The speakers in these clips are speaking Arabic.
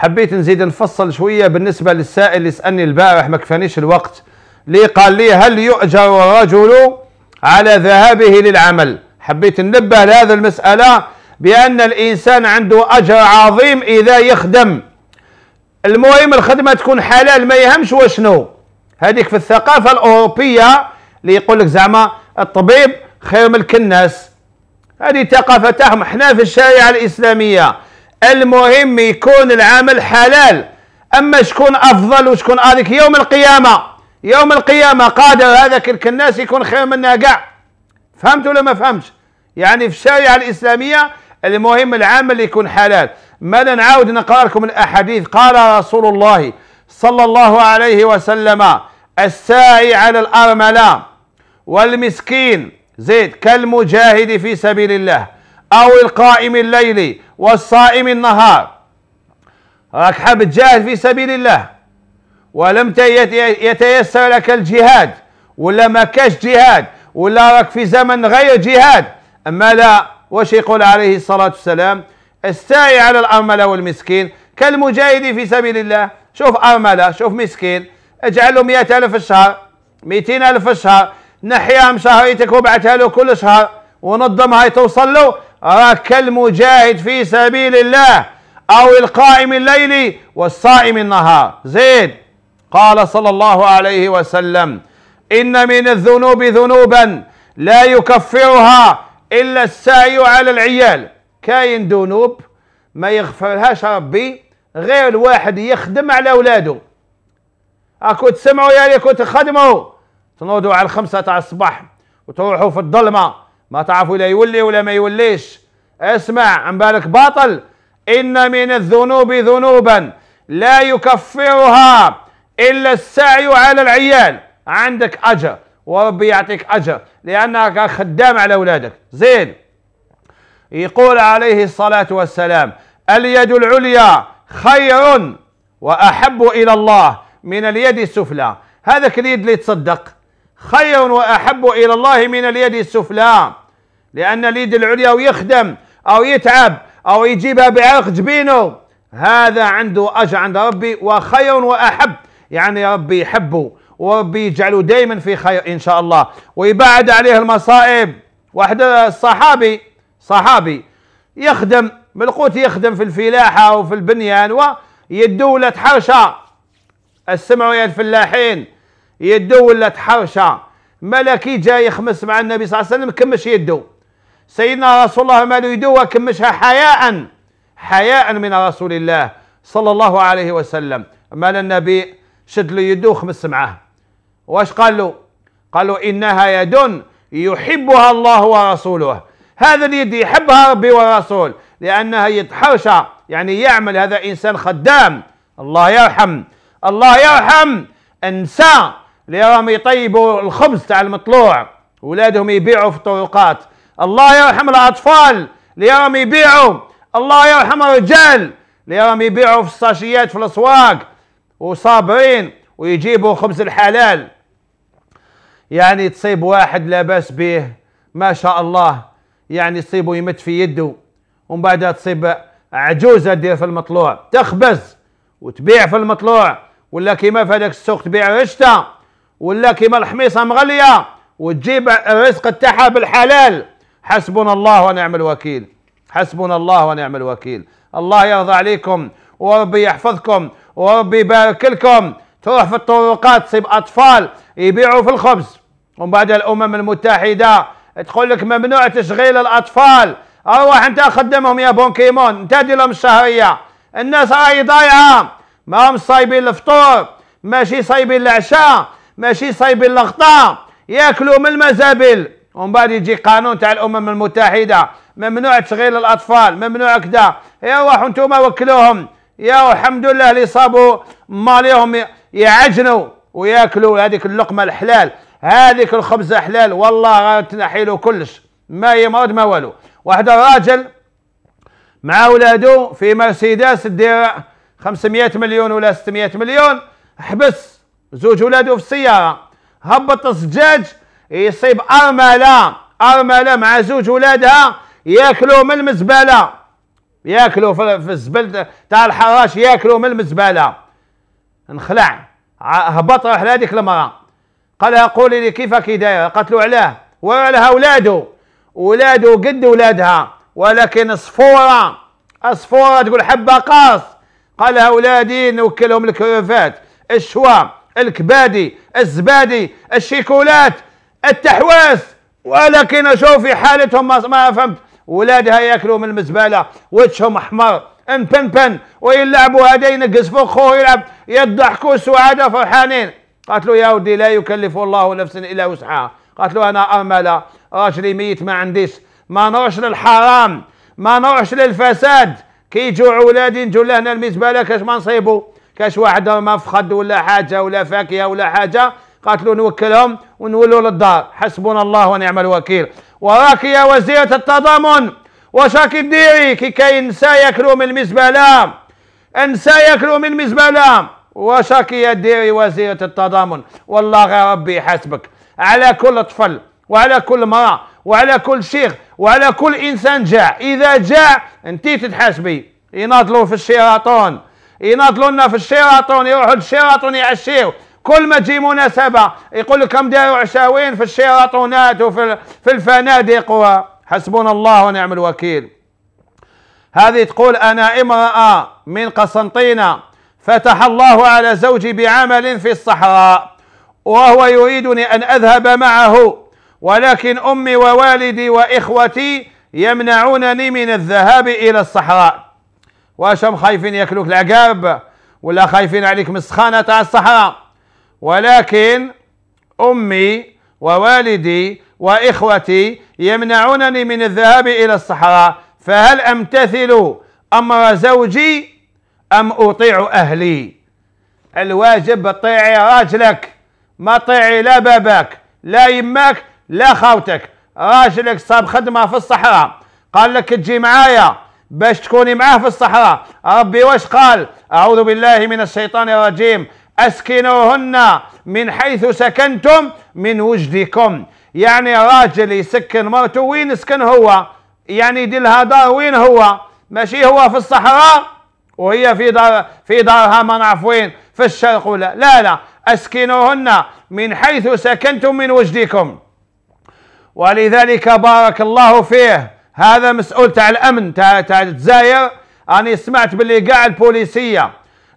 حبيت نزيد نفصل شويه بالنسبه للسائل اللي سالني البارح ما كفانيش الوقت لي قال لي هل يؤجر الرجل على ذهابه للعمل حبيت ننبه لهذه المساله بان الانسان عنده اجر عظيم اذا يخدم المهم الخدمه تكون حلال ما يهمش وشنو هذيك في الثقافه الاوروبيه اللي يقول لك زعما الطبيب خير من الكناس هذه ثقافه تاعهم احنا في الشريعه الاسلاميه المهم يكون العمل حلال اما شكون افضل وشكون هذيك يوم القيامه يوم القيامه قادر هذاك الناس يكون خير منا كاع فهمت ولا ما فهمتش يعني في الشريعه الاسلاميه المهم العمل يكون حلال ما نعاود نقرا لكم الاحاديث قال رسول الله صلى الله عليه وسلم الساعي على الارمله والمسكين زيد كالمجاهد في سبيل الله أو القائم الليل والصائم النهار راك حاب تجاهد في سبيل الله ولم يتيسر لك الجهاد ولا ما كاش جهاد ولا راك في زمن غير جهاد أما لا واش يقول عليه الصلاة والسلام استعي على الأرملة والمسكين كالمجاهد في سبيل الله شوف أرملة شوف مسكين اجعل له ألف في الشهر مئتين في الشهر نحياهم شهريتك وابعثها له كل شهر ونظمها توصل له أراك كالمجاهد في سبيل الله أو القائم الليل والصائم النهار زيد قال صلى الله عليه وسلم إن من الذنوب ذنوبا لا يكفرها إلا السعي على العيال كاين ذنوب ما يغفرهاش ربي غير الواحد يخدم على أولاده اكو تسمعوا يا ليكو تخدموا تنوضوا على الخمسة تاع الصباح وتروحوا في الظلمة ما تعرفوا لا يولي ولا ما يوليش اسمع عن بالك باطل إن من الذنوب ذنوبا لا يكفرها إلا السعي على العيال عندك أجر وربي يعطيك أجر لأنك خدام على أولادك زين يقول عليه الصلاة والسلام اليد العليا خير وأحب إلى الله من اليد السفلى هذاك اليد اللي تصدق خير وأحب إلى الله من اليد السفلى لأن اليد العليا ويخدم أو يتعب أو يجيبها بعرق جبينه هذا عنده أجر عند ربي وخير وأحب يعني ربي يحبه وربي يجعله دائما في خير إن شاء الله ويبعد عليه المصائب واحد الصحابي صحابي يخدم ملقوت يخدم في الفلاحة وفي البنيان ويدولة ولا السمعوا يا الفلاحين يدو ولا ملكي جاي يخمس مع النبي صلى الله عليه وسلم كمش يدو سيدنا رسول الله ما هو كمشها حياء حياء من رسول الله صلى الله عليه وسلم مال النبي شد له يدو خمس معاه واش قال له قال له انها يد يحبها الله ورسوله هذا اليد يحبها ربي ورسول لانها يتحرشى يعني يعمل هذا انسان خدام الله يرحم الله يرحم انسى اللي راهم يطيبوا الخبز تاع المطلوع ولادهم يبيعوا في الطرقات الله يرحم الأطفال ليراهم يبيعوا الله يرحم الرجال ليراهم يبيعوا في الساشيات في الأسواق وصابرين ويجيبوا خبز الحلال يعني تصيب واحد لا باس به ما شاء الله يعني تصيبه يمت في يده ومن بعدها تصيب عجوزة دير في المطلوع تخبز وتبيع في المطلوع ولا كيما في هذاك السوق تبيع رشته ولا كيما الحميصه مغليه وتجيب الرزق تاعها بالحلال حسبنا الله ونعم الوكيل حسبنا الله ونعم الوكيل الله يرضى عليكم وربي يحفظكم وربي يبارك لكم تروح في الطرقات تصيب اطفال يبيعوا في الخبز ومن بعد الامم المتحده تقول لك ممنوع تشغيل الاطفال اروح انت خدمهم يا بونكيمون انت دير لهم الشهريه الناس راهي ضايعه ما هم صايبين الفطور ماشي صايبين العشاء ماشي صايبين الغطاء ياكلوا من المزابل ومن بعد يجي قانون تاع الامم المتحده ممنوع تشغيل الاطفال ممنوع كذا يا واحد انتم وكلوهم يا الحمد لله اللي صابوا ماليهم يعجنوا وياكلوا هذيك اللقمه الحلال هذيك الخبزه حلال والله له كلش ما يمرض ما والو واحد الراجل مع ولادو في مرسيدس دير 500 مليون ولا 600 مليون حبس زوج ولادو في السياره هبط الزجاج يصيب ارمله ارمله مع زوج ولادها ياكلوا من المزبله ياكلوا في الزبل تاع الحراش ياكلوا من المزبله انخلع هبط راح لهذيك المراه قال لها قولي لي كي دايره قالت له علاه وعلها ولاده ولاده قد ولادها ولكن صفوره صفورة تقول حبه قاص قال لها ولادي نوكلهم الكرفات الشوام الكبادي الزبادي الشيكولات التحواس ولكن شوف حالتهم ما فهمت ولادها ياكلوا من المزباله وجههم احمر ان بن ويلعبوا هذا ينقص خوه يلعب يضحكوا سعادة فرحانين قالت له يا ودي لا يكلف الله نفسا الا وسعها قالت له انا ارمله راجلي ميت ما عنديش ما نروحش للحرام ما نروحش للفساد كي يجوا ولادي نجوا لهنا المزباله كاش ما نصيبوا كاش واحد ما فخد ولا حاجه ولا فاكهه ولا حاجه قالت له نوكلهم ونولوا للدار حسبنا الله ونعم الوكيل وراك يا وزيرة التضامن وشاك راكي ديري كي كاين نساء ياكلوا من المزبلة نساء ياكلوا من المزبلة وشاك راكي ديري وزيرة التضامن والله غير ربي يحاسبك على كل طفل وعلى كل امرأة وعلى كل شيخ وعلى كل انسان جاع اذا جاع انت تتحاسبي يناضلوا في الشيراطون يناضلوا لنا في الشيراطون يروحوا للشيراطون يعشيو كل ما تجي مناسبه يقول لك هم داروا عشاوين في الشيراطونات وفي في الفنادق حسبنا الله ونعم الوكيل هذه تقول انا امراه من قسنطينه فتح الله على زوجي بعمل في الصحراء وهو يريدني ان اذهب معه ولكن امي ووالدي واخوتي يمنعونني من الذهاب الى الصحراء واش هم خايفين ياكلوك العقاب ولا خايفين عليك من السخانه تاع الصحراء ولكن أمي ووالدي وإخوتي يمنعونني من الذهاب إلى الصحراء فهل أمتثل أمر زوجي أم أطيع أهلي الواجب طيع راجلك ما طيعي لا باباك لا يماك لا خوتك راجلك صاب خدمة في الصحراء قال لك تجي معايا باش تكوني معاه في الصحراء ربي واش قال أعوذ بالله من الشيطان الرجيم اسكنوهن من حيث سكنتم من وجدكم يعني راجل يسكن مرته وين يسكن هو يعني يدير لها دار وين هو ماشي هو في الصحراء وهي في دار في دارها ما نعرف وين في الشرق ولا لا لا اسكنوهن من حيث سكنتم من وجدكم ولذلك بارك الله فيه هذا مسؤول تاع الامن تاع تاع الجزائر راني سمعت باللي كاع البوليسيه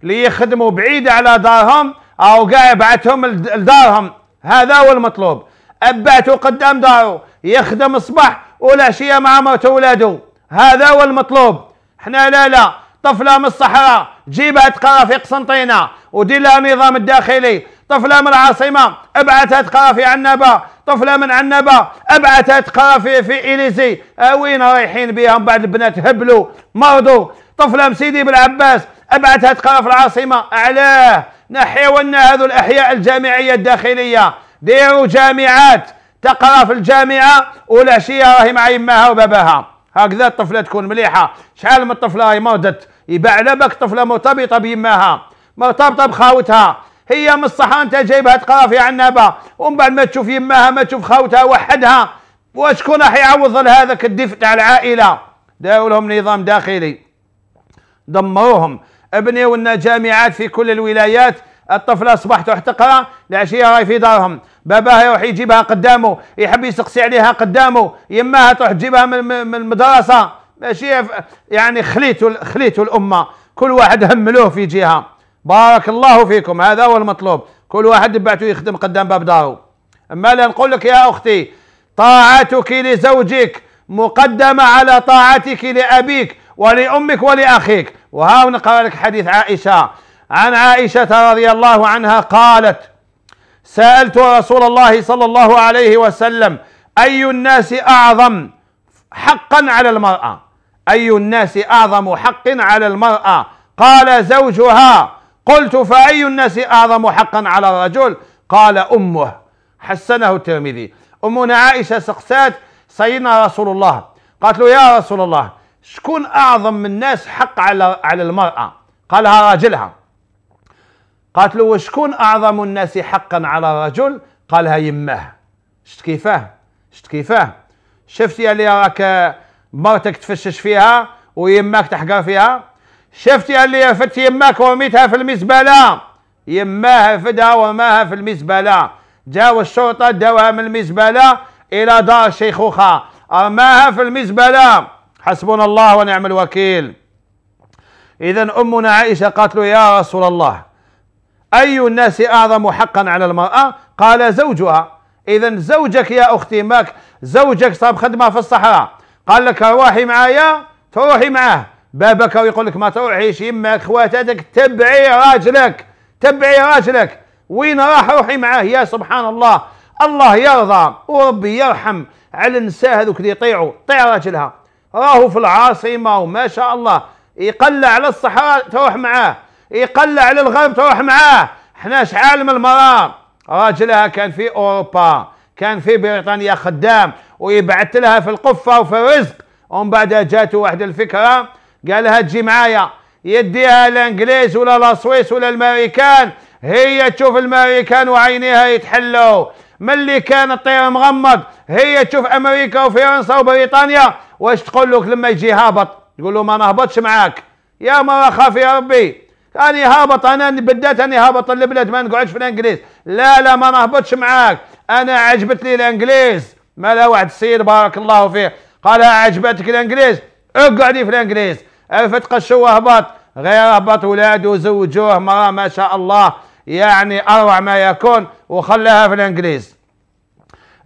اللي يخدموا بعيد على دارهم او قاع بعتهم لدارهم هذا هو المطلوب ابعته قدام داره يخدم الصبح والعشيه مع مرته ولاده هذا هو المطلوب احنا لا لا طفله من الصحراء جيبها تقرا في قسنطينه ودي لها النظام الداخلي طفله من العاصمه ابعثها تقرا في عنابه طفله من عنابه ابعثها تقرا في في اليزي أه، وين رايحين بهم بعد البنات هبلوا مرضوا طفلة سيدي بالعباس أبعثها تقرا في العاصمة أعلاه لنا هذو الأحياء الجامعية الداخلية ديروا جامعات تقرا في الجامعة والعشية راهي مع يماها وباباها هكذا الطفلة تكون مليحة شحال من طفلة هي مرضت يباع على بالك طفلة مرتبطة بيماها مرتبطة بخاوتها هي من الصحة أنت جايبها تقرا في عنابة ومن بعد ما تشوف يماها ما تشوف خاوتها وحدها وشكون راح يعوض لهذاك الدفء تاع العائلة داروا لهم نظام داخلي دمروهم بنيوا لنا جامعات في كل الولايات الطفله اصبح تحتقر العشيه راهي في دارهم باباها يروح يجيبها قدامه يحب يسقسي عليها قدامه يماها تروح تجيبها من المدرسه ماشي يعني خليتوا خليتوا الامه كل واحد هملوه في جهه بارك الله فيكم هذا هو المطلوب كل واحد بعته يخدم قدام باب داره اما لا نقول لك يا اختي طاعتك لزوجك مقدمه على طاعتك لابيك ولأمك ولأخيك وها نقرأ لك حديث عائشة عن عائشة رضي الله عنها قالت سألت رسول الله صلى الله عليه وسلم أي الناس أعظم حقا على المرأة أي الناس أعظم حق على المرأة قال زوجها قلت فأي الناس أعظم حقا على الرجل قال أمه حسنه الترمذي أمنا عائشة سقسات سيدنا رسول الله قالت له يا رسول الله شكون اعظم من الناس حق على على المراه قالها راجلها قالت له وشكون اعظم الناس حقا على الرجل قالها يماه شفت كيفاه شفت كيفاه شفتي اللي راك مرتك تفشش فيها ويماك تحقر فيها شفتي اللي فت يماك ورميتها في المزبله يماها فدها ورماها في المزبله جاوا الشرطه داوها من المزبله الى دار شيخوخه رماها في المزبله حسبنا الله ونعم الوكيل إذا أمنا عائشة قالت له يا رسول الله أي الناس أعظم حقا على المرأة قال زوجها إذا زوجك يا أختي ماك زوجك صاب خدمة في الصحراء قال لك روحي معايا تروحي معاه بابك ويقول لك ما تروحيش يمك خواتاتك تبعي راجلك تبعي راجلك وين راح روحي معاه يا سبحان الله الله يرضى وربي يرحم على النساء هذوك اللي يطيعوا طيع راجلها راهو في العاصمه وما شاء الله يقلع على الصحراء تروح معاه يقلع على الغرب تروح معاه حنا شحال من المراه راجلها كان في اوروبا كان في بريطانيا خدام ويبعث لها في القفه وفي الرزق ومن بعدها جاته واحد الفكره قال لها تجي معايا يديها الانجليز ولا لاسويس ولا الامريكان هي تشوف الامريكان وعينيها يتحلوا ملي كان الطير مغمض هي تشوف امريكا وفرنسا وبريطانيا واش تقول لك لما يجي هابط تقول له ما نهبطش معاك يا ما اخاف يا ربي راني هابط انا بدات راني هابط البلاد ما نقعدش في الانجليز لا لا ما نهبطش معاك انا عجبتني الانجليز مالا واحد السيد بارك الله فيه قال عجبتك الانجليز اقعدي في الانجليز عرفت قشوه هبط غير هبط ولاده وزوجوه مرا ما شاء الله يعني اروع ما يكون وخلاها في الانجليز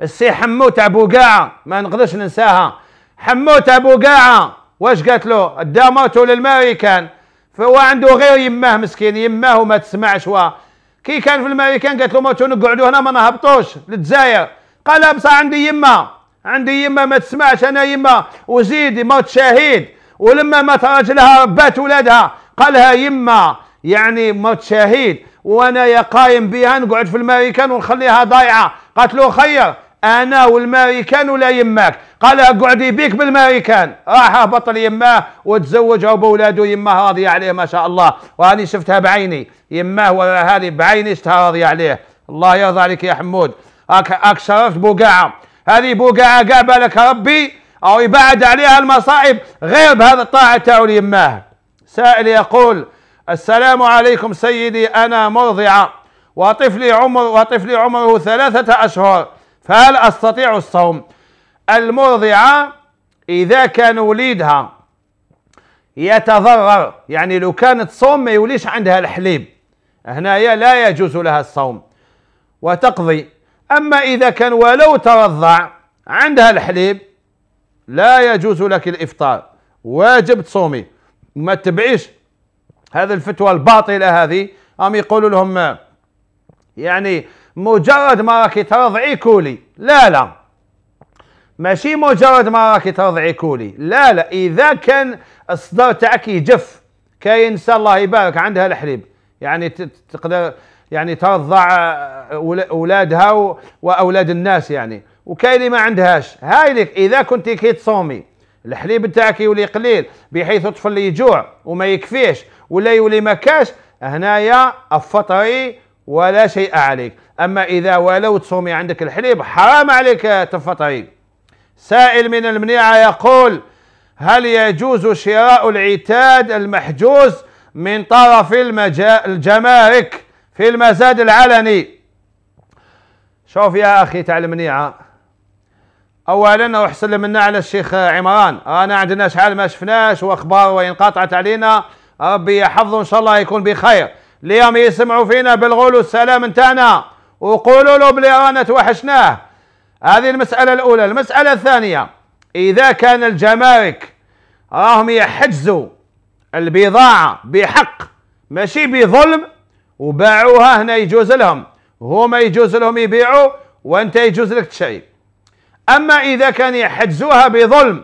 السي حمو تاع بوقاعه ما نقدرش ننساها حموت ابو قاعه واش قالت له داموتو للمريكان فهو عنده غير يماه مسكين يماه وما تسمعش و كي كان في المريكان قالت له موتو نقعدوا هنا ما نهبطوش للجزائر قال بصح عندي يما عندي يما ما تسمعش انا يما وزيدي موت شهيد ولما مات راجلها ربات ولادها قالها يما يعني موت شهيد وانا يا قايم بها نقعد في المريكان ونخليها ضايعه قالت له خير انا والماريكان ولا يماك قال اقعدي بيك بالماريكان راح هبط وتزوج وتزوجها بولاده يماه راضيه عليه ما شاء الله واني شفتها بعيني يماه وهذه بعيني شفتها راضيه عليه الله يرضى عليك يا حمود اك شرفت بوقاعه هذه بوقاعه كاع بالك ربي او يبعد عليها المصائب غير بهذا الطاعه تاعو يماه سائل يقول السلام عليكم سيدي انا مرضعه وطفلي عمر وطفلي عمره ثلاثه اشهر فهل أستطيع الصوم المرضعة إذا كان وليدها يتضرر يعني لو كانت تصوم ما يوليش عندها الحليب هنايا لا يجوز لها الصوم وتقضي أما إذا كان ولو ترضع عندها الحليب لا يجوز لك الإفطار واجب تصومي ما تبعيش هذه الفتوى الباطلة هذه هم يقولوا لهم يعني مجرد ما راكي ترضعي كولي لا لا ماشي مجرد ما راكي ترضعي كولي لا لا اذا كان الصدر تاعك يجف كاين الله يبارك عندها الحليب يعني تقدر يعني ترضع آه، اولادها واولاد الناس يعني وكاين اللي ما عندهاش لك اذا كنت كي تصومي الحليب تاعك يولي قليل بحيث الطفل يجوع وما يكفيش ولا يولي ما كاش هنايا افطري ولا شيء عليك أما إذا ولو تصومي عندك الحليب حرام عليك تفطري سائل من المنيعة يقول هل يجوز شراء العتاد المحجوز من طرف المجا... الجمارك في المزاد العلني شوف يا أخي تاع المنيعة أولا روح سلم لنا على الشيخ عمران رانا عندنا شحال ما شفناش وأخبار وين قطعت علينا ربي يحفظه إن شاء الله يكون بخير اليوم يسمعوا فينا بالغول والسلام نتاعنا وقولوا له بلي رانا توحشناه هذه المسألة الأولى المسألة الثانية إذا كان الجمارك راهم يحجزوا البضاعة بحق ماشي بظلم وباعوها هنا يجوز لهم هما يجوز لهم يبيعوا وانت يجوز لك تشري اما اذا كان يحجزوها بظلم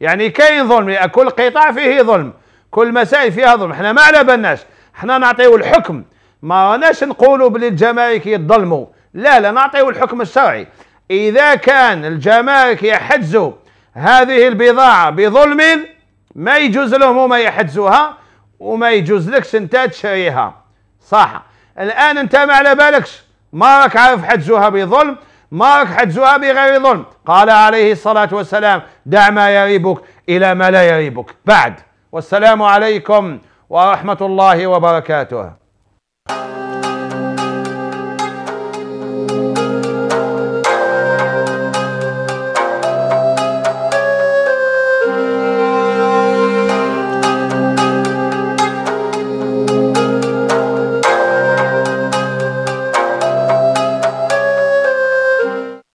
يعني كاين ظلم يعني كل قطاع فيه ظلم كل مسائل فيها ظلم احنا ما على بالناش احنا نعطيو الحكم ما راناش نقولوا بلي الجمارك يتظلموا لا لا نعطيو الحكم الشرعي اذا كان الجمارك يحجزوا هذه البضاعه بظلم ما يجوز لهم هما يحجزوها وما يجوز لكش انت تشريها صح الان انت ما على بالكش ما راك عارف حجزوها بظلم ما راك حجزوها بغير ظلم قال عليه الصلاه والسلام دع ما يريبك الى ما لا يريبك بعد والسلام عليكم ورحمه الله وبركاته